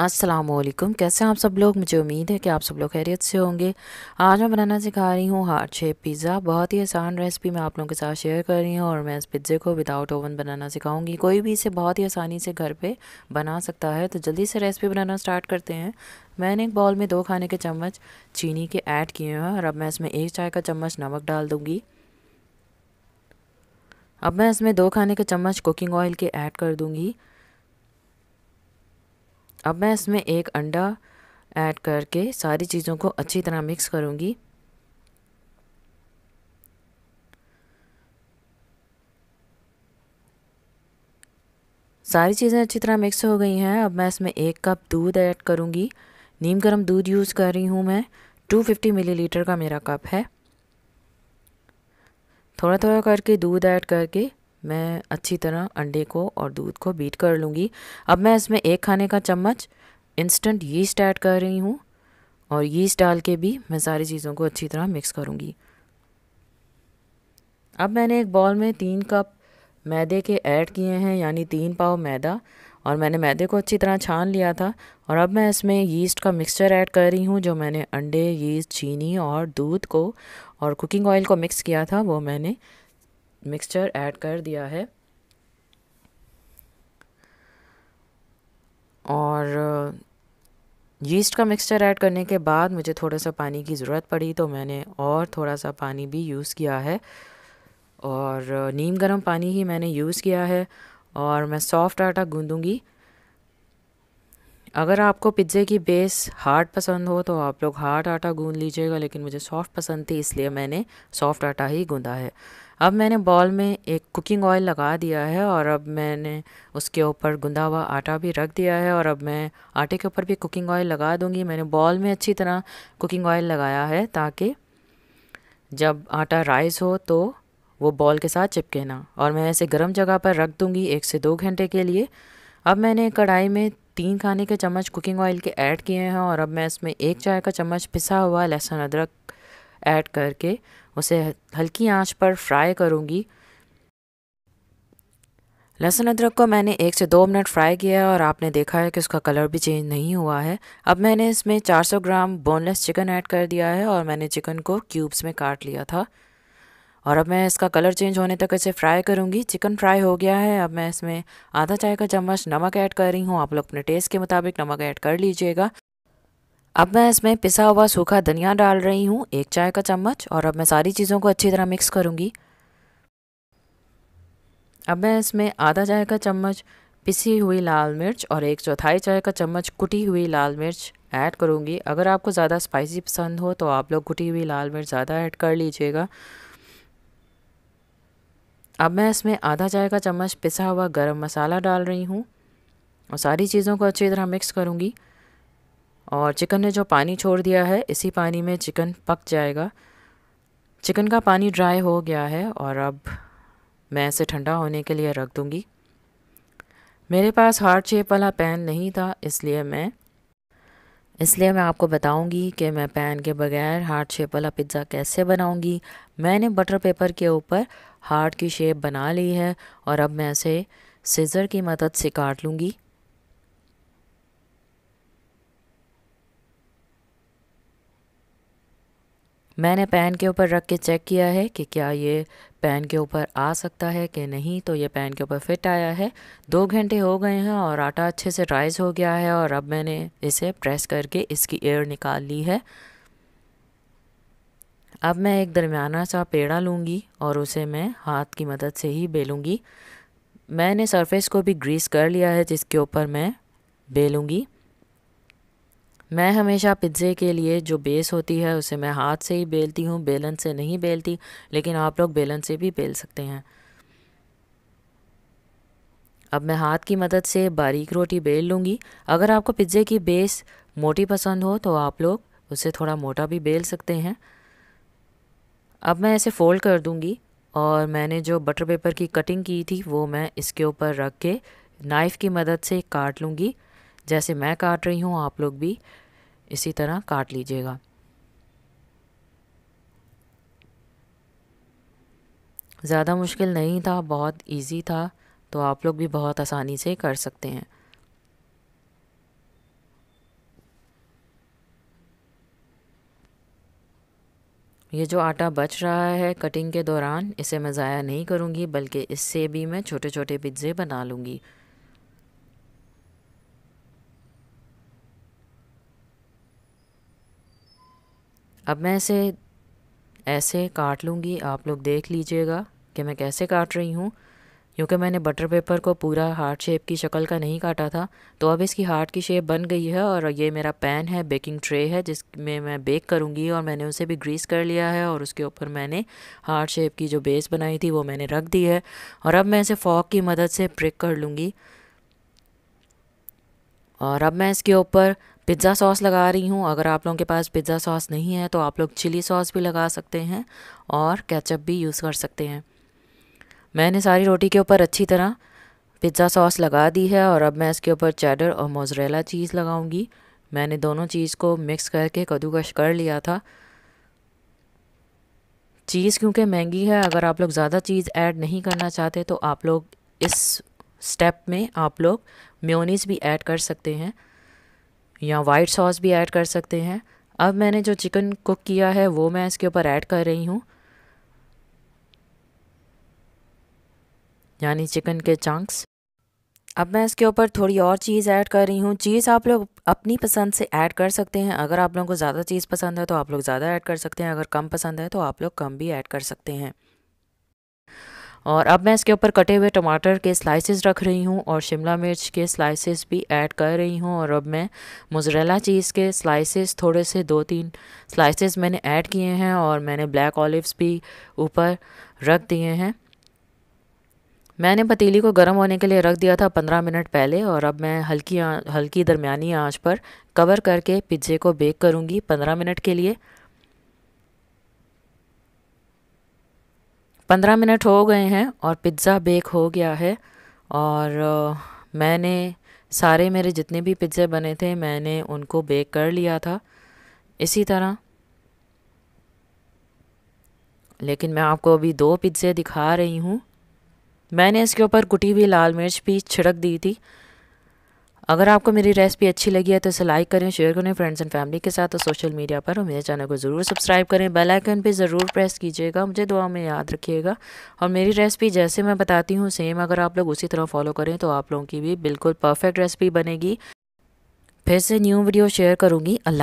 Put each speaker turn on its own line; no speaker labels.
असलम कैसे हैं आप सब लोग मुझे उम्मीद है कि आप सब लोग खैरियत से होंगे आज मैं बनाना सिखा रही हूँ हार्ट शेप पिज़्ज़ा बहुत ही आसान रेसिपी मैं आप लोगों के साथ शेयर कर रही हूँ और मैं इस पिज़्ज़े को विदाउट ओवन बनाना सिखाऊंगी कोई भी इसे बहुत ही आसानी से घर पे बना सकता है तो जल्दी से रेसिपी बनाना स्टार्ट करते हैं मैंने एक बॉल में दो खाने के चम्मच चीनी के ऐड किए हैं और अब मैं इसमें एक चाय का चम्मच नमक डाल दूँगी अब मैं इसमें दो खाने के चम्मच कुकिंग ऑयल के ऐड कर दूँगी अब मैं इसमें एक अंडा ऐड करके सारी चीज़ों को अच्छी तरह मिक्स करूँगी सारी चीज़ें अच्छी तरह मिक्स हो गई हैं अब मैं इसमें एक कप दूध ऐड करूँगी नीम गर्म दूध यूज़ कर रही हूँ मैं 250 मिलीलीटर का मेरा कप है थोड़ा थोड़ा करके दूध ऐड करके मैं अच्छी तरह अंडे को और दूध को बीट कर लूँगी अब मैं इसमें एक खाने का चम्मच इंस्टेंट यीस्ट ऐड कर रही हूँ और यीस्ट डाल के भी मैं सारी चीज़ों को अच्छी तरह मिक्स करूँगी अब मैंने एक बॉल में तीन कप मैदे के ऐड किए हैं यानी तीन पाव मैदा और मैंने मैदे को अच्छी तरह छान लिया था और अब मैं इसमें यीस्ट का मिक्सचर ऐड कर रही हूँ जो मैंने अंडे यीस्ट चीनी और दूध को और कुकिंग ऑयल को मिक्स किया था वो मैंने मिक्सचर ऐड कर दिया है और यीस्ट का मिक्सचर ऐड करने के बाद मुझे थोड़ा सा पानी की ज़रूरत पड़ी तो मैंने और थोड़ा सा पानी भी यूज़ किया है और नीम गर्म पानी ही मैंने यूज़ किया है और मैं सॉफ्ट आटा गूंदूंगी अगर आपको पिज्ज़े की बेस हार्ड पसंद हो तो आप लोग हार्ड आटा गूँध लीजिएगा लेकिन मुझे सॉफ्ट पसंद थी इसलिए मैंने सॉफ्ट आटा ही गूँधा है अब मैंने बॉल में एक कुकिंग ऑयल लगा दिया है और अब मैंने उसके ऊपर गुंदा हुआ आटा भी रख दिया है और अब मैं आटे के ऊपर भी कुकिंग ऑयल लगा दूंगी मैंने बॉल में अच्छी तरह कुकिंग ऑयल लगाया है ताकि जब आटा राइस हो तो वो बॉल के साथ चिपके ना और मैं ऐसे गर्म जगह पर रख दूँगी एक से दो घंटे के लिए अब मैंने कढ़ाई में तीन खाने के चम्मच कुकिंग ऑयल के ऐड किए हैं और अब मैं इसमें एक चाय का चम्मच पिसा हुआ लहसुन अदरक ऐड करके उसे हल्की आंच पर फ्राई करूँगी लहसुन अदरक को मैंने एक से दो मिनट फ्राई किया है और आपने देखा है कि उसका कलर भी चेंज नहीं हुआ है अब मैंने इसमें 400 ग्राम बोनलेस चिकन ऐड कर दिया है और मैंने चिकन को क्यूब्स में काट लिया था और अब मैं इसका कलर चेंज होने तक इसे फ्राई करूँगी चिकन फ्राई हो गया है अब मैं इसमें आधा चाय का चम्मच नमक ऐड कर रही हूँ आप लोग अपने टेस्ट के मुताबिक नमक ऐड कर लीजिएगा अब मैं इसमें पिसा हुआ सूखा धनिया डाल रही हूँ एक चाय का चम्मच और अब मैं सारी चीज़ों को अच्छी तरह मिक्स करूँगी अब मैं इसमें आधा चाय का चम्मच पिसी हुई लाल मिर्च और एक चौथाई चाय का चम्मच कुटी हुई लाल मिर्च ऐड करूँगी अगर आपको ज़्यादा स्पाइसी पसंद हो तो आप लोग कुटी हुई लाल मिर्च ज़्यादा ऐड कर लीजिएगा अब मैं इसमें आधा चाय का चम्मच पिसा हुआ गर्म मसाला डाल रही हूँ और सारी चीज़ों को अच्छी तरह मिक्स करूँगी और चिकन ने जो पानी छोड़ दिया है इसी पानी में चिकन पक जाएगा चिकन का पानी ड्राई हो गया है और अब मैं इसे ठंडा होने के लिए रख दूँगी मेरे पास हार्ड शेप वाला पैन नहीं था इसलिए मैं इसलिए मैं आपको बताऊंगी कि मैं पैन के बगैर हार्ड शेप वाला पिज़्ज़ा कैसे बनाऊंगी मैंने बटर पेपर के ऊपर हार्ट की शेप बना ली है और अब मैं इसे सीज़र की मदद से काट लूँगी मैंने पैन के ऊपर रख के चेक किया है कि क्या ये पैन के ऊपर आ सकता है कि नहीं तो ये पैन के ऊपर फिट आया है दो घंटे हो गए हैं और आटा अच्छे से राइज हो गया है और अब मैंने इसे प्रेस करके इसकी एयर निकाल ली है अब मैं एक दरमियाना सा पेड़ा लूँगी और उसे मैं हाथ की मदद से ही बेलूँगी मैंने सरफेस को भी ग्रीस कर लिया है जिसके ऊपर मैं बेलूँगी मैं हमेशा पिज्ज़े के लिए जो बेस होती है उसे मैं हाथ से ही बेलती हूँ बेलन से नहीं बेलती लेकिन आप लोग बेलन से भी बेल सकते हैं अब मैं हाथ की मदद से बारीक रोटी बेल लूँगी अगर आपको पिज्ज़े की बेस मोटी पसंद हो तो आप लोग उसे थोड़ा मोटा भी बेल सकते हैं अब मैं ऐसे फ़ोल्ड कर दूँगी और मैंने जो बटर पेपर की कटिंग की थी वो मैं इसके ऊपर रख के नाइफ़ की मदद से काट लूँगी जैसे मैं काट रही हूँ आप लोग भी इसी तरह काट लीजिएगा ज़्यादा मुश्किल नहीं था बहुत इजी था तो आप लोग भी बहुत आसानी से कर सकते हैं ये जो आटा बच रहा है कटिंग के दौरान इसे मैं ज़ाया नहीं करूँगी बल्कि इससे भी मैं छोटे छोटे पिज्ज़े बना लूँगी अब मैं इसे ऐसे काट लूँगी आप लोग देख लीजिएगा कि मैं कैसे काट रही हूँ क्योंकि मैंने बटर पेपर को पूरा हार्ट शेप की शक्ल का नहीं काटा था तो अब इसकी हार्ट की शेप बन गई है और ये मेरा पैन है बेकिंग ट्रे है जिसमें मैं बेक करूँगी और मैंने उसे भी ग्रीस कर लिया है और उसके ऊपर मैंने हार्ट शेप की जो बेस बनाई थी वो मैंने रख दी है और अब मैं इसे फॉक की मदद से प्रिक कर लूँगी और अब मैं इसके ऊपर पिज़्ज़ा सॉस लगा रही हूँ अगर आप लोगों के पास पिज़्ज़ा सॉस नहीं है तो आप लोग चिली सॉस भी लगा सकते हैं और केचप भी यूज़ कर सकते हैं मैंने सारी रोटी के ऊपर अच्छी तरह पिज़्ज़ा सॉस लगा दी है और अब मैं इसके ऊपर चैडर और मोजरेला चीज़ लगाऊंगी मैंने दोनों चीज़ को मिक्स करके कद्दूकश कर लिया था चीज़ क्योंकि महंगी है अगर आप लोग ज़्यादा चीज़ ऐड नहीं करना चाहते तो आप लोग इस स्टेप में आप लोग म्योनीस भी ऐड कर सकते हैं या वाइट सॉस भी ऐड कर सकते हैं अब मैंने जो चिकन कुक किया है वो मैं इसके ऊपर ऐड कर रही हूँ यानी चिकन के चंक्स अब मैं इसके ऊपर थोड़ी और चीज़ ऐड कर रही हूँ चीज़ आप लोग अपनी पसंद से ऐड कर सकते हैं अगर आप लोगों को ज़्यादा चीज़ पसंद है तो आप लोग ज़्यादा ऐड कर सकते हैं अगर कम पसंद है तो आप लोग कम भी ऐड कर सकते हैं और अब मैं इसके ऊपर कटे हुए टमाटर के स्लाइसेस रख रही हूँ और शिमला मिर्च के स्लाइसेस भी ऐड कर रही हूँ और अब मैं मुजरेला चीज़ के स्लाइसेस थोड़े से दो तीन स्लाइसेस मैंने ऐड किए हैं और मैंने ब्लैक ऑलिव्स भी ऊपर रख दिए हैं मैंने पतीली को गर्म होने के लिए रख दिया था पंद्रह मिनट पहले और अब मैं हल्की हल्की दरमिया आँच पर कवर करके पिज्ज़े को बेक करूँगी पंद्रह मिनट के लिए पंद्रह मिनट हो गए हैं और पिज़्ज़ा बेक हो गया है और मैंने सारे मेरे जितने भी पिज़्ज़े बने थे मैंने उनको बेक कर लिया था इसी तरह लेकिन मैं आपको अभी दो पिज़्ज़े दिखा रही हूँ मैंने इसके ऊपर कुटी हुई लाल मिर्च भी छिड़क दी थी अगर आपको मेरी रेसिपी अच्छी लगी है तो इसे लाइक करें शेयर करें फ्रेंड्स एंड फैमिली के साथ और सोशल मीडिया पर और मेरे चैनल को ज़रूर सब्सक्राइब करें बेल आइकन पे ज़रूर प्रेस कीजिएगा मुझे दुआ में याद रखिएगा और मेरी रेसिपी जैसे मैं बताती हूँ सेम अगर आप लोग उसी तरह फॉलो करें तो आप लोगों की भी बिल्कुल परफेक्ट रेसिपी बनेगी फिर से न्यू वीडियो शेयर करूँगी अल्लाह